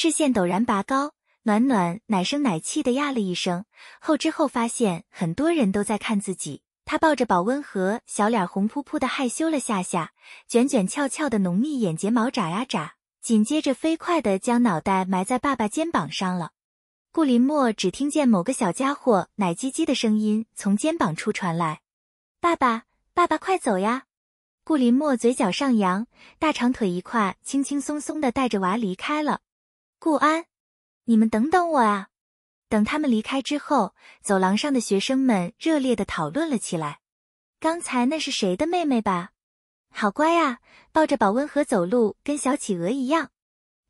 视线陡然拔高，暖暖奶声奶气的呀了一声，后知后发现很多人都在看自己。他抱着保温盒，小脸红扑扑的，害羞了下下，卷卷翘翘的浓密眼睫毛眨呀眨，紧接着飞快的将脑袋埋在爸爸肩膀上了。顾林墨只听见某个小家伙奶唧唧的声音从肩膀处传来：“爸爸，爸爸快走呀！”顾林墨嘴角上扬，大长腿一跨，轻轻松松的带着娃离开了。顾安，你们等等我啊！等他们离开之后，走廊上的学生们热烈的讨论了起来。刚才那是谁的妹妹吧？好乖啊，抱着保温盒走路，跟小企鹅一样。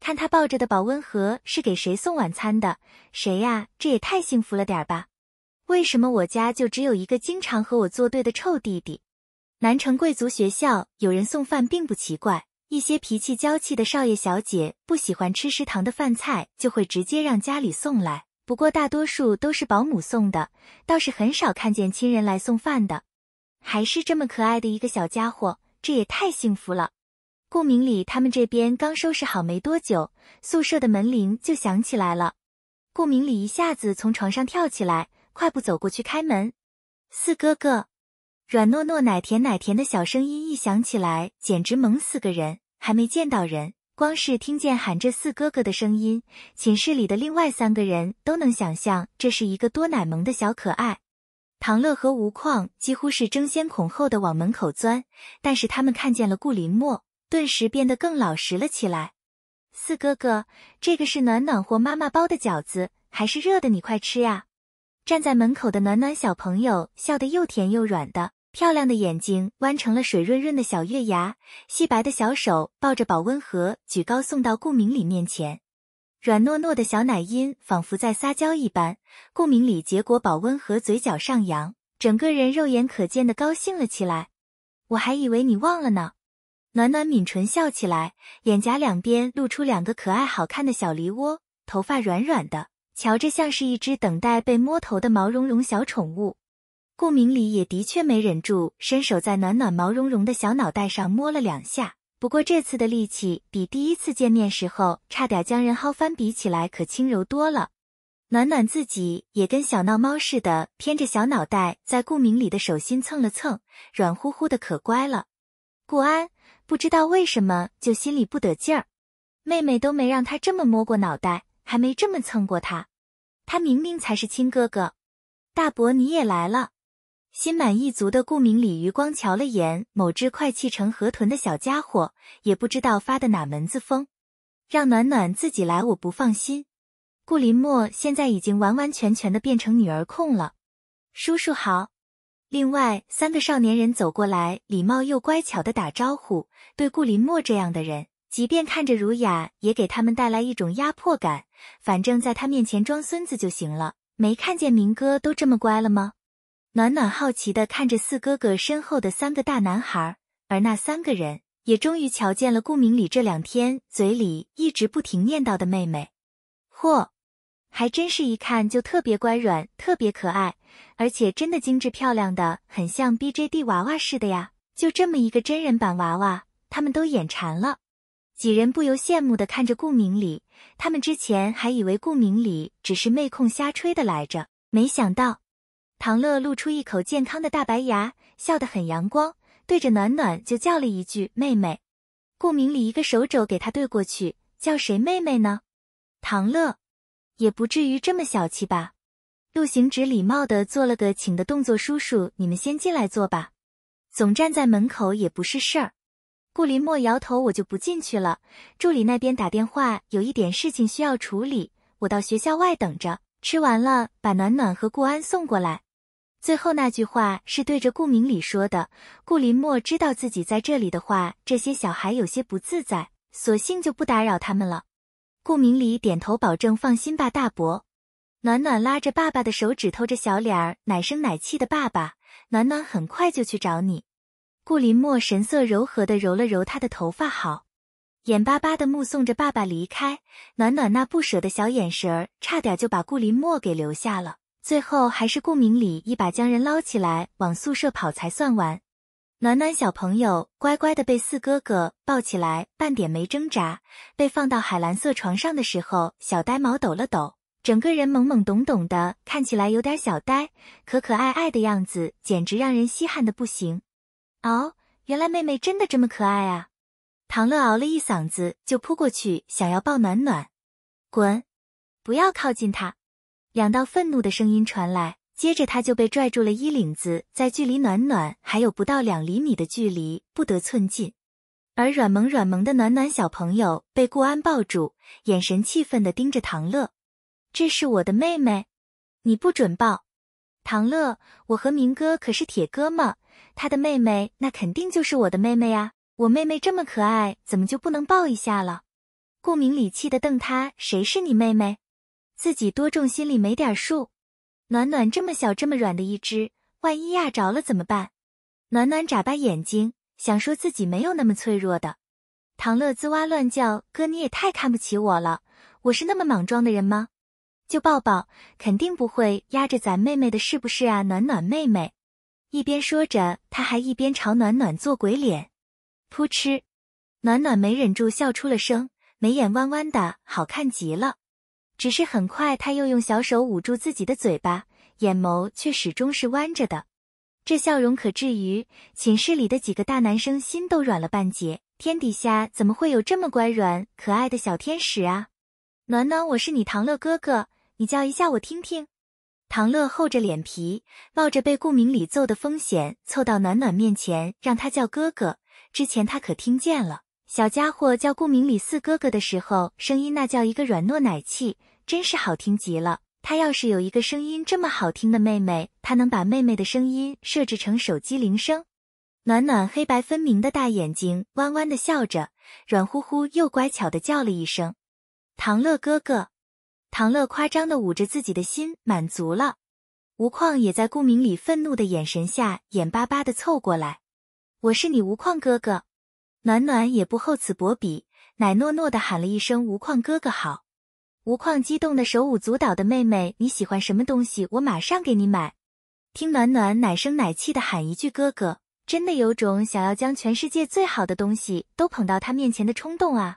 看他抱着的保温盒是给谁送晚餐的？谁呀？这也太幸福了点吧？为什么我家就只有一个经常和我作对的臭弟弟？南城贵族学校有人送饭并不奇怪。一些脾气娇气的少爷小姐不喜欢吃食堂的饭菜，就会直接让家里送来。不过大多数都是保姆送的，倒是很少看见亲人来送饭的。还是这么可爱的一个小家伙，这也太幸福了。顾明礼他们这边刚收拾好没多久，宿舍的门铃就响起来了。顾明礼一下子从床上跳起来，快步走过去开门。四哥哥。软糯糯、奶甜奶甜的小声音一响起来，简直萌死个人。还没见到人，光是听见喊着四哥哥的声音，寝室里的另外三个人都能想象这是一个多奶萌的小可爱。唐乐和吴旷几乎是争先恐后的往门口钻，但是他们看见了顾林墨，顿时变得更老实了起来。四哥哥，这个是暖暖和妈妈包的饺子，还是热的，你快吃呀！站在门口的暖暖小朋友笑得又甜又软的。漂亮的眼睛弯成了水润润的小月牙，细白的小手抱着保温盒举高送到顾明礼面前，软糯糯的小奶音仿佛在撒娇一般。顾明礼接过保温盒，嘴角上扬，整个人肉眼可见的高兴了起来。我还以为你忘了呢。暖暖抿唇笑起来，脸颊两边露出两个可爱好看的小梨窝，头发软软的，瞧着像是一只等待被摸头的毛茸茸小宠物。顾明礼也的确没忍住，伸手在暖暖毛茸茸的小脑袋上摸了两下。不过这次的力气比第一次见面时候差点将人薅翻比起来可轻柔多了。暖暖自己也跟小闹猫似的，偏着小脑袋在顾明礼的手心蹭了蹭，软乎乎的可乖了。顾安不知道为什么就心里不得劲儿，妹妹都没让他这么摸过脑袋，还没这么蹭过他。他明明才是亲哥哥，大伯你也来了。心满意足的顾明礼余光瞧了眼某只快气成河豚的小家伙，也不知道发的哪门子疯，让暖暖自己来我不放心。顾林墨现在已经完完全全的变成女儿控了，叔叔好。另外三个少年人走过来，礼貌又乖巧的打招呼。对顾林墨这样的人，即便看着儒雅，也给他们带来一种压迫感。反正，在他面前装孙子就行了。没看见明哥都这么乖了吗？暖暖好奇地看着四哥哥身后的三个大男孩，而那三个人也终于瞧见了顾明礼这两天嘴里一直不停念叨的妹妹。嚯，还真是一看就特别乖软、特别可爱，而且真的精致漂亮的很像 BJD 娃娃似的呀！就这么一个真人版娃娃，他们都眼馋了。几人不由羡慕地看着顾明礼，他们之前还以为顾明礼只是妹控瞎吹的来着，没想到。唐乐露出一口健康的大白牙，笑得很阳光，对着暖暖就叫了一句“妹妹”。顾明礼一个手肘给他对过去，叫谁妹妹呢？唐乐，也不至于这么小气吧？陆行止礼貌的做了个请的动作：“叔叔，你们先进来坐吧，总站在门口也不是事儿。”顾林墨摇头：“我就不进去了，助理那边打电话，有一点事情需要处理，我到学校外等着。吃完了把暖暖和顾安送过来。”最后那句话是对着顾明礼说的。顾林墨知道自己在这里的话，这些小孩有些不自在，索性就不打扰他们了。顾明礼点头保证：“放心吧，大伯。”暖暖拉着爸爸的手指头，这小脸儿奶声奶气的：“爸爸，暖暖很快就去找你。”顾林墨神色柔和的揉了揉他的头发，好，眼巴巴的目送着爸爸离开，暖暖那不舍的小眼神儿，差点就把顾林墨给留下了。最后还是顾明礼一把将人捞起来往宿舍跑才算完。暖暖小朋友乖乖的被四哥哥抱起来，半点没挣扎。被放到海蓝色床上的时候，小呆毛抖了抖，整个人懵懵懂懂的，看起来有点小呆，可可爱爱的样子简直让人稀罕的不行。哦，原来妹妹真的这么可爱啊！唐乐嗷了一嗓子就扑过去想要抱暖暖，滚，不要靠近他。两道愤怒的声音传来，接着他就被拽住了衣领子，在距离暖暖还有不到两厘米的距离，不得寸进。而软萌软萌的暖暖小朋友被顾安抱住，眼神气愤的盯着唐乐：“这是我的妹妹，你不准抱！”唐乐，我和明哥可是铁哥们，他的妹妹那肯定就是我的妹妹啊！我妹妹这么可爱，怎么就不能抱一下了？顾明理气的瞪他：“谁是你妹妹？”自己多重心里没点数，暖暖这么小这么软的一只，万一压着了怎么办？暖暖眨巴眼睛，想说自己没有那么脆弱的。唐乐滋哇乱叫，哥你也太看不起我了，我是那么莽撞的人吗？就抱抱，肯定不会压着咱妹妹的，是不是啊？暖暖妹妹，一边说着，他还一边朝暖暖做鬼脸，噗嗤，暖暖没忍住笑出了声，眉眼弯弯的好看极了。只是很快，他又用小手捂住自己的嘴巴，眼眸却始终是弯着的。这笑容可至于寝室里的几个大男生心都软了半截。天底下怎么会有这么乖软、可爱的小天使啊？暖暖，我是你唐乐哥哥，你叫一下我听听。唐乐厚着脸皮，冒着被顾明礼揍的风险，凑到暖暖面前，让他叫哥哥。之前他可听见了。小家伙叫顾明礼四哥哥的时候，声音那叫一个软糯奶气，真是好听极了。他要是有一个声音这么好听的妹妹，他能把妹妹的声音设置成手机铃声。暖暖黑白分明的大眼睛弯弯的笑着，软乎乎又乖巧的叫了一声：“唐乐哥哥。”唐乐夸张的捂着自己的心，满足了。吴矿也在顾明礼愤怒的眼神下，眼巴巴的凑过来：“我是你吴矿哥哥。”暖暖也不厚此薄彼，奶糯糯的喊了一声“吴矿哥哥好”。吴矿激动的手舞足蹈的妹妹，你喜欢什么东西，我马上给你买。听暖暖奶声奶气的喊一句哥哥，真的有种想要将全世界最好的东西都捧到他面前的冲动啊！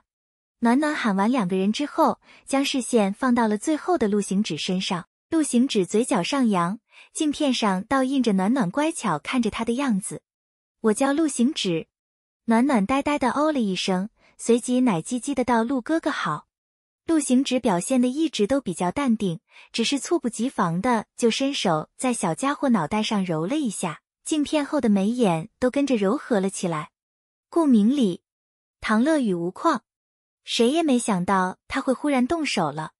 暖暖喊完两个人之后，将视线放到了最后的陆行止身上。陆行止嘴角上扬，镜片上倒映着暖暖乖巧看着他的样子。我叫陆行止。暖暖呆呆的哦了一声，随即奶唧唧的道：“陆哥哥好。”陆行止表现的一直都比较淡定，只是猝不及防的就伸手在小家伙脑袋上揉了一下，镜片后的眉眼都跟着柔和了起来。顾明礼、唐乐与无旷，谁也没想到他会忽然动手了。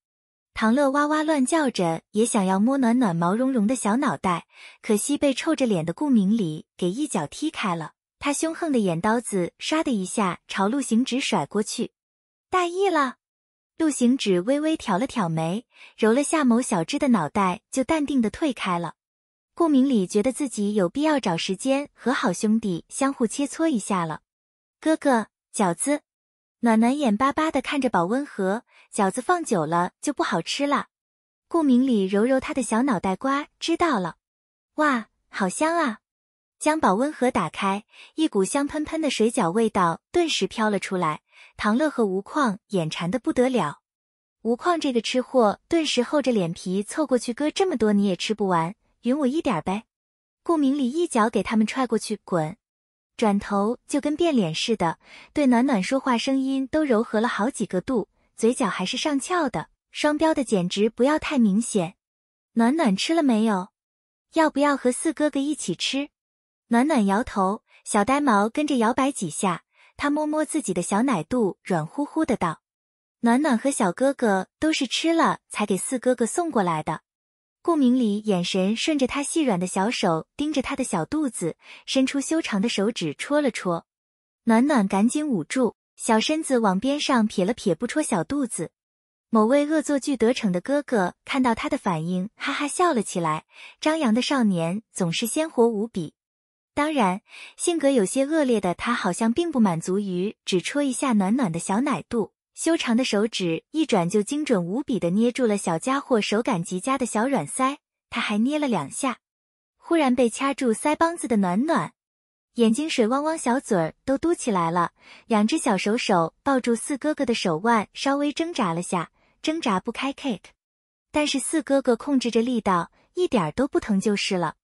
唐乐哇哇乱叫着，也想要摸暖暖毛茸茸的小脑袋，可惜被臭着脸的顾明礼给一脚踢开了。他凶横的眼刀子唰的一下朝陆行止甩过去，大意了。陆行止微微挑了挑眉，揉了下某小芝的脑袋，就淡定的退开了。顾明礼觉得自己有必要找时间和好兄弟相互切磋一下了。哥哥，饺子。暖暖眼巴巴的看着保温盒，饺子放久了就不好吃了。顾明礼揉揉他的小脑袋瓜，知道了。哇，好香啊。将保温盒打开，一股香喷喷的水饺味道顿时飘了出来。唐乐和吴矿眼馋的不得了，吴矿这个吃货顿时厚着脸皮凑过去，搁这么多你也吃不完，匀我一点呗。顾明礼一脚给他们踹过去，滚！转头就跟变脸似的，对暖暖说话声音都柔和了好几个度，嘴角还是上翘的，双标的简直不要太明显。暖暖吃了没有？要不要和四哥哥一起吃？暖暖摇头，小呆毛跟着摇摆几下。他摸摸自己的小奶肚，软乎乎的道：“暖暖和小哥哥都是吃了才给四哥哥送过来的。”顾明礼眼神顺着他细软的小手，盯着他的小肚子，伸出修长的手指戳了戳。暖暖赶紧捂住小身子，往边上撇了撇，不戳小肚子。某位恶作剧得逞的哥哥看到他的反应，哈哈笑了起来。张扬的少年总是鲜活无比。当然，性格有些恶劣的他好像并不满足于只戳一下暖暖的小奶肚，修长的手指一转就精准无比的捏住了小家伙手感极佳的小软腮，他还捏了两下。忽然被掐住腮帮子的暖暖，眼睛水汪汪，小嘴儿都嘟起来了，两只小手手抱住四哥哥的手腕，稍微挣扎了下，挣扎不开。c a t e 但是四哥哥控制着力道，一点都不疼就是了。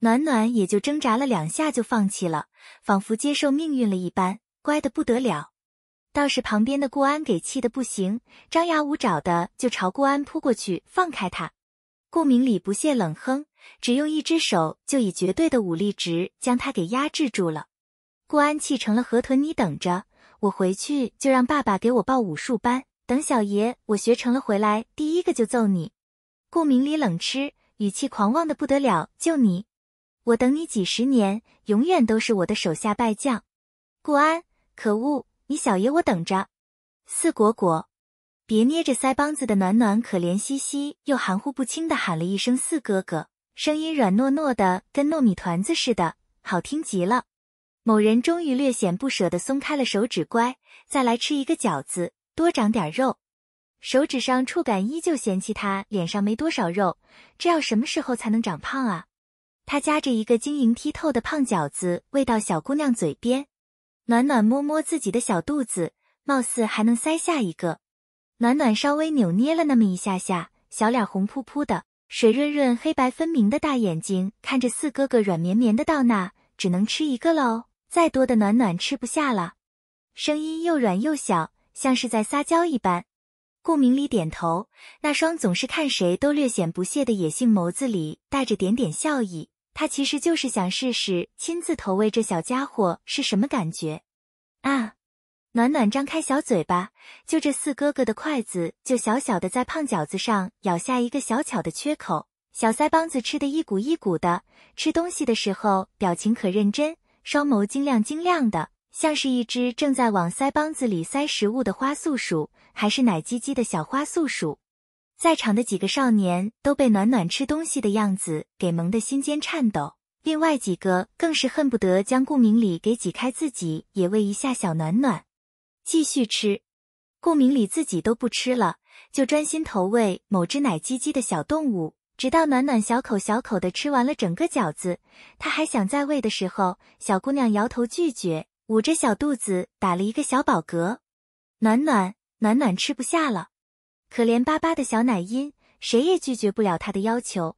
暖暖也就挣扎了两下就放弃了，仿佛接受命运了一般，乖的不得了。倒是旁边的顾安给气的不行，张牙舞爪的就朝顾安扑过去，放开他。顾明礼不屑冷哼，只用一只手就以绝对的武力值将他给压制住了。顾安气成了河豚，你等着，我回去就让爸爸给我报武术班，等小爷我学成了回来，第一个就揍你。顾明礼冷吃，语气狂妄的不得了，就你。我等你几十年，永远都是我的手下败将，顾安，可恶，你小爷我等着。四果果，别捏着腮帮子的暖暖可怜兮兮又含糊不清的喊了一声“四哥哥”，声音软糯糯的，跟糯米团子似的，好听极了。某人终于略显不舍的松开了手指，乖，再来吃一个饺子，多长点肉。手指上触感依旧嫌弃他脸上没多少肉，这要什么时候才能长胖啊？他夹着一个晶莹剔透的胖饺子喂到小姑娘嘴边，暖暖摸摸自己的小肚子，貌似还能塞下一个。暖暖稍微扭捏了那么一下下，小脸红扑扑的，水润润，黑白分明的大眼睛看着四哥哥，软绵绵的到那只能吃一个了哦，再多的暖暖吃不下了，声音又软又小，像是在撒娇一般。顾明礼点头，那双总是看谁都略显不屑的野性眸子里带着点点笑意。他其实就是想试试亲自投喂这小家伙是什么感觉，啊！暖暖张开小嘴巴，就这四哥哥的筷子就小小的在胖饺子上咬下一个小巧的缺口，小腮帮子吃的一鼓一鼓的。吃东西的时候表情可认真，双眸晶亮晶亮的，像是一只正在往腮帮子里塞食物的花素鼠，还是奶唧唧的小花素鼠。在场的几个少年都被暖暖吃东西的样子给萌得心尖颤抖，另外几个更是恨不得将顾明礼给挤开，自己也喂一下小暖暖。继续吃，顾明礼自己都不吃了，就专心投喂某只奶唧唧的小动物，直到暖暖小口小口的吃完了整个饺子，他还想再喂的时候，小姑娘摇头拒绝，捂着小肚子打了一个小饱嗝。暖暖，暖暖吃不下了。可怜巴巴的小奶音，谁也拒绝不了他的要求。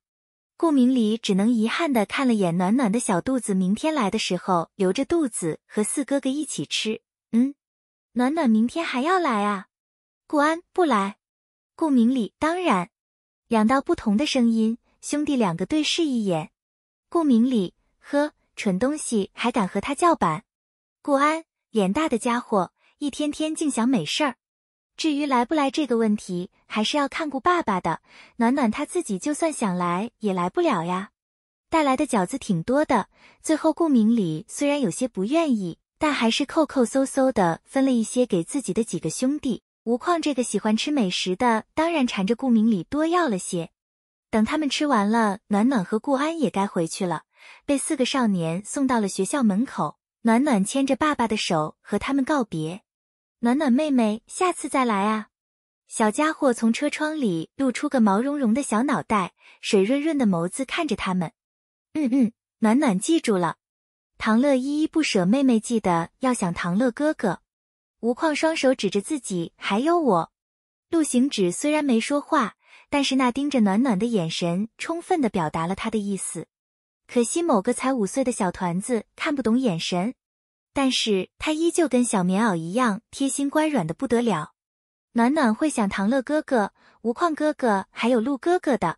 顾明礼只能遗憾的看了眼暖暖的小肚子，明天来的时候留着肚子和四哥哥一起吃。嗯，暖暖明天还要来啊？顾安不来？顾明礼当然。两道不同的声音，兄弟两个对视一眼。顾明礼，呵，蠢东西还敢和他叫板？顾安，脸大的家伙，一天天净想美事儿。至于来不来这个问题，还是要看顾爸爸的。暖暖他自己就算想来，也来不了呀。带来的饺子挺多的，最后顾明礼虽然有些不愿意，但还是扣扣搜搜的分了一些给自己的几个兄弟。吴矿这个喜欢吃美食的，当然缠着顾明礼多要了些。等他们吃完了，暖暖和顾安也该回去了，被四个少年送到了学校门口。暖暖牵着爸爸的手和他们告别。暖暖妹妹，下次再来啊！小家伙从车窗里露出个毛茸茸的小脑袋，水润润的眸子看着他们。嗯嗯，暖暖记住了。唐乐依依不舍，妹妹记得要想唐乐哥哥。吴矿双手指着自己，还有我。陆行止虽然没说话，但是那盯着暖暖的眼神，充分的表达了他的意思。可惜某个才五岁的小团子看不懂眼神。但是他依旧跟小棉袄一样贴心乖软的不得了，暖暖会想唐乐哥哥、吴矿哥哥还有陆哥哥的。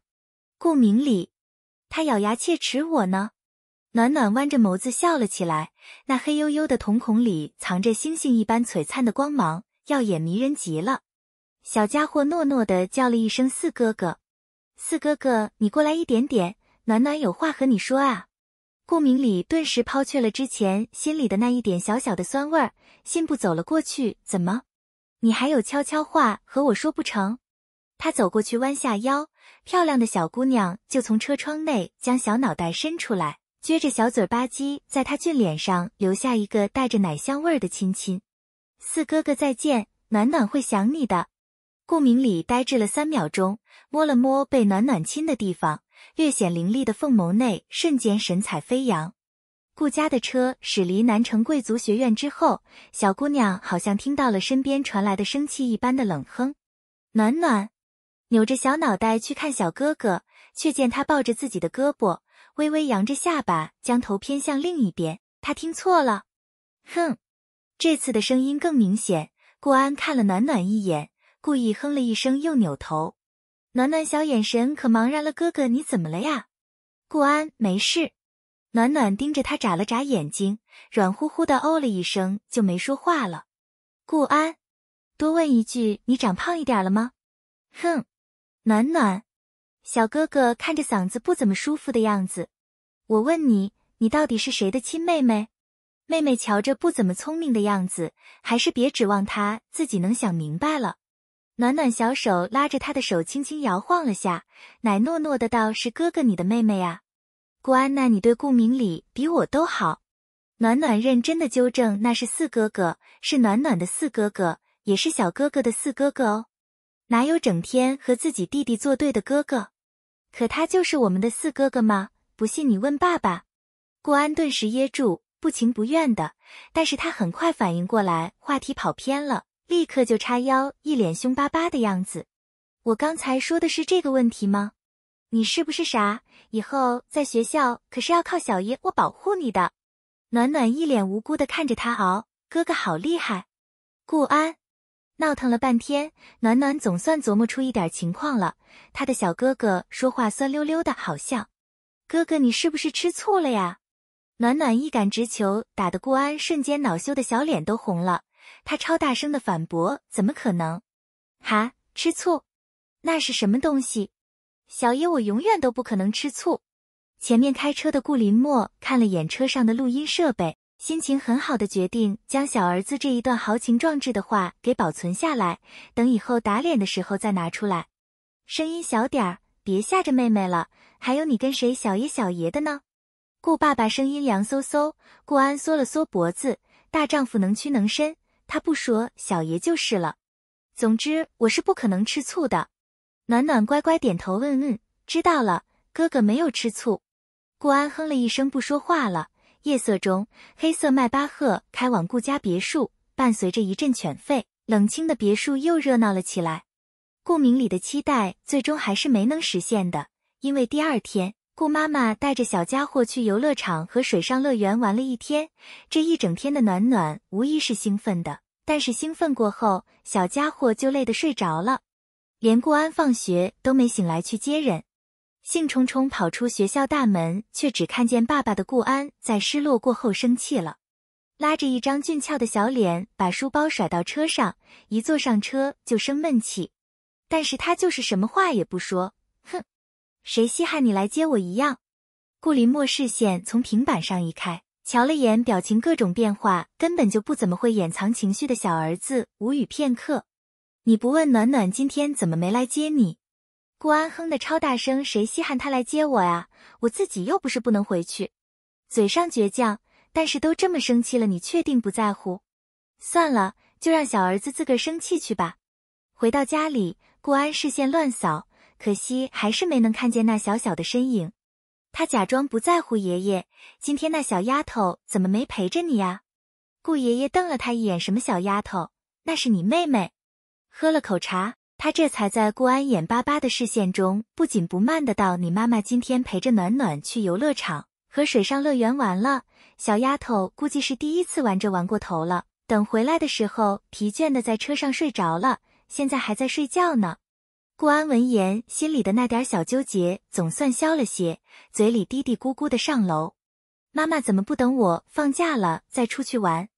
顾明礼，他咬牙切齿我呢。暖暖弯着眸子笑了起来，那黑黝黝的瞳孔里藏着星星一般璀璨的光芒，耀眼迷人极了。小家伙诺诺的叫了一声四哥哥，四哥哥你过来一点点，暖暖有话和你说啊。顾明礼顿时抛却了之前心里的那一点小小的酸味儿，信步走了过去。怎么，你还有悄悄话和我说不成？他走过去弯下腰，漂亮的小姑娘就从车窗内将小脑袋伸出来，撅着小嘴吧唧，在他俊脸上留下一个带着奶香味儿的亲亲。四哥哥再见，暖暖会想你的。顾明礼呆滞了三秒钟，摸了摸被暖暖亲的地方。略显凌厉的凤眸内瞬间神采飞扬。顾家的车驶离南城贵族学院之后，小姑娘好像听到了身边传来的生气一般的冷哼。暖暖扭着小脑袋去看小哥哥，却见他抱着自己的胳膊，微微扬着下巴，将头偏向另一边。他听错了？哼，这次的声音更明显。顾安看了暖暖一眼，故意哼了一声，又扭头。暖暖小眼神可茫然了，哥哥你怎么了呀？顾安没事。暖暖盯着他眨了眨眼睛，软乎乎的哦了一声就没说话了。顾安，多问一句，你长胖一点了吗？哼，暖暖小哥哥看着嗓子不怎么舒服的样子，我问你，你到底是谁的亲妹妹？妹妹瞧着不怎么聪明的样子，还是别指望她自己能想明白了。暖暖小手拉着他的手，轻轻摇晃了下，奶糯糯的，倒是哥哥你的妹妹呀。顾安娜，你对顾明礼比我都好。暖暖认真的纠正，那是四哥哥，是暖暖的四哥哥，也是小哥哥的四哥哥哦。哪有整天和自己弟弟作对的哥哥？可他就是我们的四哥哥吗？不信你问爸爸。顾安顿时噎住，不情不愿的，但是他很快反应过来，话题跑偏了。立刻就叉腰，一脸凶巴巴的样子。我刚才说的是这个问题吗？你是不是傻？以后在学校可是要靠小爷我保护你的。暖暖一脸无辜的看着他，嗷，哥哥好厉害！顾安闹腾了半天，暖暖总算琢磨出一点情况了。他的小哥哥说话酸溜溜的，好像哥哥你是不是吃醋了呀？暖暖一杆直球打得顾安瞬间恼羞的小脸都红了。他超大声的反驳：“怎么可能？哈，吃醋？那是什么东西？小爷我永远都不可能吃醋。”前面开车的顾林墨看了眼车上的录音设备，心情很好的决定将小儿子这一段豪情壮志的话给保存下来，等以后打脸的时候再拿出来。声音小点儿，别吓着妹妹了。还有你跟谁小爷小爷的呢？顾爸爸声音凉飕飕，顾安缩了缩脖子。大丈夫能屈能伸。他不说小爷就是了，总之我是不可能吃醋的。暖暖乖乖点头，嗯嗯，知道了，哥哥没有吃醋。顾安哼了一声，不说话了。夜色中，黑色迈巴赫开往顾家别墅，伴随着一阵犬吠，冷清的别墅又热闹了起来。顾明里的期待最终还是没能实现的，因为第二天，顾妈妈带着小家伙去游乐场和水上乐园玩了一天。这一整天的暖暖无疑是兴奋的。但是兴奋过后，小家伙就累得睡着了，连顾安放学都没醒来去接人。兴冲冲跑出学校大门，却只看见爸爸的顾安在失落过后生气了，拉着一张俊俏的小脸，把书包甩到车上，一坐上车就生闷气。但是他就是什么话也不说，哼，谁稀罕你来接我一样。顾林墨视线从平板上移开。瞧了眼表情各种变化，根本就不怎么会掩藏情绪的小儿子，无语片刻。你不问暖暖今天怎么没来接你？顾安哼的超大声，谁稀罕他来接我呀？我自己又不是不能回去。嘴上倔强，但是都这么生气了，你确定不在乎？算了，就让小儿子自个生气去吧。回到家里，顾安视线乱扫，可惜还是没能看见那小小的身影。他假装不在乎爷爷。今天那小丫头怎么没陪着你呀？顾爷爷瞪了他一眼：“什么小丫头？那是你妹妹。”喝了口茶，他这才在顾安眼巴巴的视线中，不紧不慢的道：“你妈妈今天陪着暖暖去游乐场和水上乐园玩了，小丫头估计是第一次玩，这玩过头了。等回来的时候，疲倦的在车上睡着了，现在还在睡觉呢。”顾安闻言，心里的那点小纠结总算消了些，嘴里嘀嘀咕咕的上楼。妈妈怎么不等我放假了再出去玩？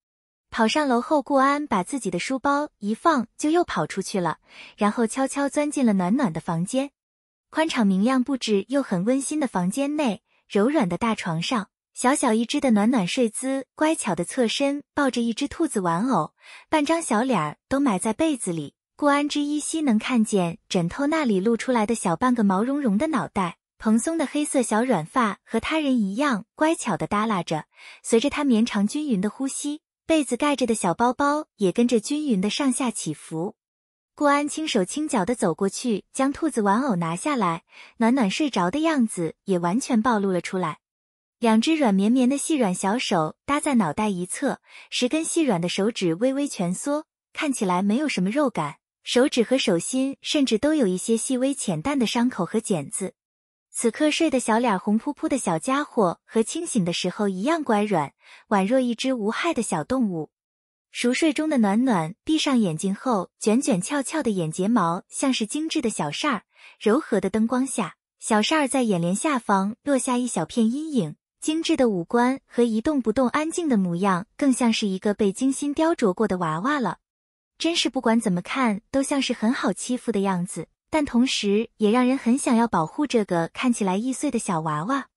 跑上楼后，顾安把自己的书包一放，就又跑出去了，然后悄悄钻进了暖暖的房间。宽敞明亮、布置又很温馨的房间内，柔软的大床上，小小一只的暖暖睡姿乖巧的侧身抱着一只兔子玩偶，半张小脸儿都埋在被子里。顾安之依稀能看见枕头那里露出来的小半个毛茸茸的脑袋，蓬松的黑色小软发和他人一样乖巧的耷拉着，随着他绵长均匀的呼吸，被子盖着的小包包也跟着均匀的上下起伏。顾安轻手轻脚的走过去，将兔子玩偶拿下来，暖暖睡着的样子也完全暴露了出来，两只软绵绵的细软小手搭在脑袋一侧，十根细软的手指微微蜷缩，看起来没有什么肉感。手指和手心甚至都有一些细微浅淡的伤口和茧子。此刻睡得小脸红扑扑的小家伙，和清醒的时候一样乖软，宛若一只无害的小动物。熟睡中的暖暖闭上眼睛后，卷卷翘翘的眼睫毛像是精致的小扇儿。柔和的灯光下，小扇儿在眼帘下方落下一小片阴影。精致的五官和一动不动安静的模样，更像是一个被精心雕琢过的娃娃了。真是不管怎么看都像是很好欺负的样子，但同时也让人很想要保护这个看起来易碎的小娃娃。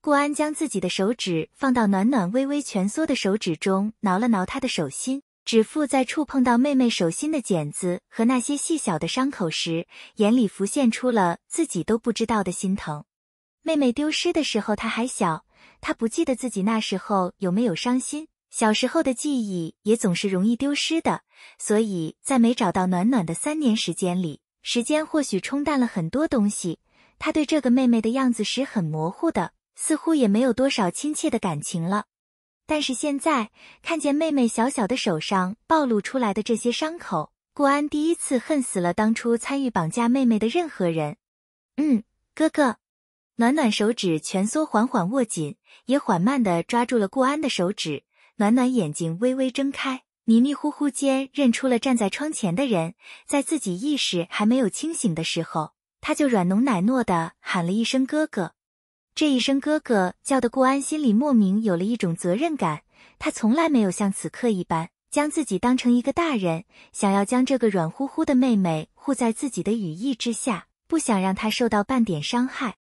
顾安将自己的手指放到暖暖微微蜷缩的手指中，挠了挠她的手心，指腹在触碰到妹妹手心的茧子和那些细小的伤口时，眼里浮现出了自己都不知道的心疼。妹妹丢失的时候她还小，她不记得自己那时候有没有伤心。小时候的记忆也总是容易丢失的，所以在没找到暖暖的三年时间里，时间或许冲淡了很多东西。他对这个妹妹的样子时很模糊的，似乎也没有多少亲切的感情了。但是现在看见妹妹小小的手上暴露出来的这些伤口，顾安第一次恨死了当初参与绑架妹妹的任何人。嗯，哥哥，暖暖手指蜷缩，缓缓握紧，也缓慢地抓住了顾安的手指。暖暖眼睛微微睁开，迷迷糊糊间认出了站在窗前的人。在自己意识还没有清醒的时候，他就软糯奶糯的喊了一声“哥哥”。这一声哥哥叫的顾安心里莫名有了一种责任感。他从来没有像此刻一般，将自己当成一个大人，想要将这个软乎乎的妹妹护在自己的羽翼之下，不想让她受到半点伤害。